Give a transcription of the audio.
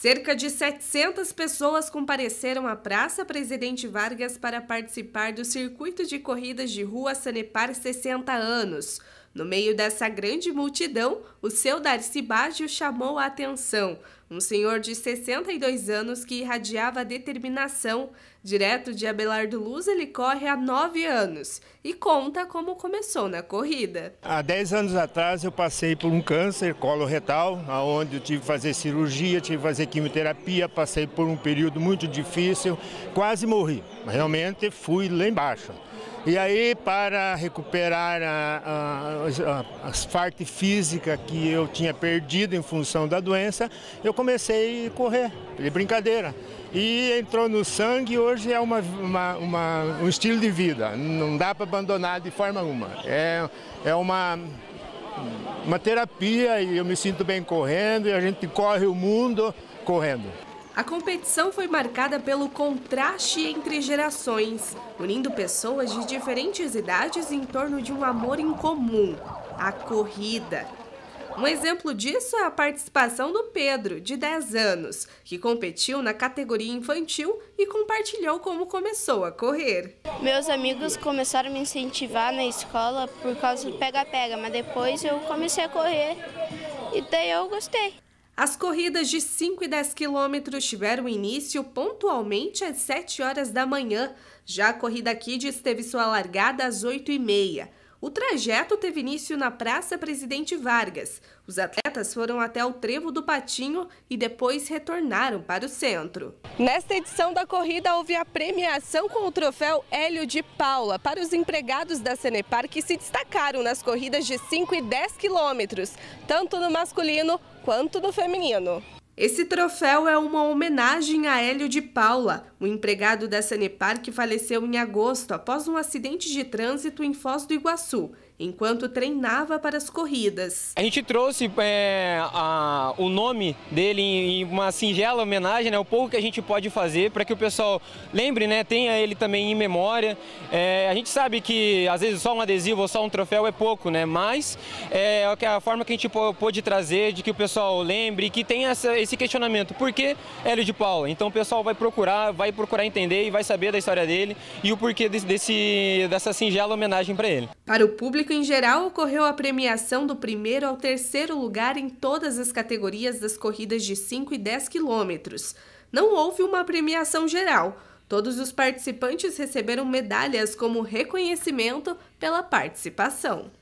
Cerca de 700 pessoas compareceram à Praça Presidente Vargas para participar do circuito de corridas de rua Sanepar 60 anos. No meio dessa grande multidão, o seu Darcy Baggio chamou a atenção, um senhor de 62 anos que irradiava determinação. Direto de Abelardo Luz, ele corre há nove anos e conta como começou na corrida. Há dez anos atrás eu passei por um câncer coloretal, onde eu tive que fazer cirurgia, tive que fazer quimioterapia, passei por um período muito difícil, quase morri. Realmente fui lá embaixo. E aí, para recuperar a, a, a, parte física que eu tinha perdido em função da doença, eu comecei a correr, de brincadeira. E entrou no sangue e hoje é uma, uma, uma, um estilo de vida. Não dá para abandonar de forma alguma. É, é uma, uma terapia e eu me sinto bem correndo e a gente corre o mundo correndo. A competição foi marcada pelo contraste entre gerações, unindo pessoas de diferentes idades em torno de um amor em comum, a corrida. Um exemplo disso é a participação do Pedro, de 10 anos, que competiu na categoria infantil e compartilhou como começou a correr. Meus amigos começaram a me incentivar na escola por causa do pega-pega, mas depois eu comecei a correr e daí eu gostei. As corridas de 5 e 10 quilômetros tiveram início pontualmente às 7 horas da manhã. Já a corrida Kids teve sua largada às 8 e meia. O trajeto teve início na Praça Presidente Vargas. Os atletas foram até o Trevo do Patinho e depois retornaram para o centro. Nesta edição da corrida houve a premiação com o troféu Hélio de Paula para os empregados da Cenepar que se destacaram nas corridas de 5 e 10 quilômetros, tanto no masculino quanto no feminino. Esse troféu é uma homenagem a Hélio de Paula, um empregado da Sanepar que faleceu em agosto após um acidente de trânsito em Foz do Iguaçu enquanto treinava para as corridas. A gente trouxe é, a, o nome dele em uma singela homenagem, né, o pouco que a gente pode fazer para que o pessoal lembre, né, tenha ele também em memória. É, a gente sabe que às vezes só um adesivo ou só um troféu é pouco, né, mas é, é a forma que a gente pôde trazer de que o pessoal lembre, que tenha essa, esse questionamento, por que Hélio de Paula? Então o pessoal vai procurar, vai procurar entender e vai saber da história dele e o porquê desse, dessa singela homenagem para ele. Para o público público em geral, ocorreu a premiação do primeiro ao terceiro lugar em todas as categorias das corridas de 5 e 10 quilômetros. Não houve uma premiação geral. Todos os participantes receberam medalhas como reconhecimento pela participação.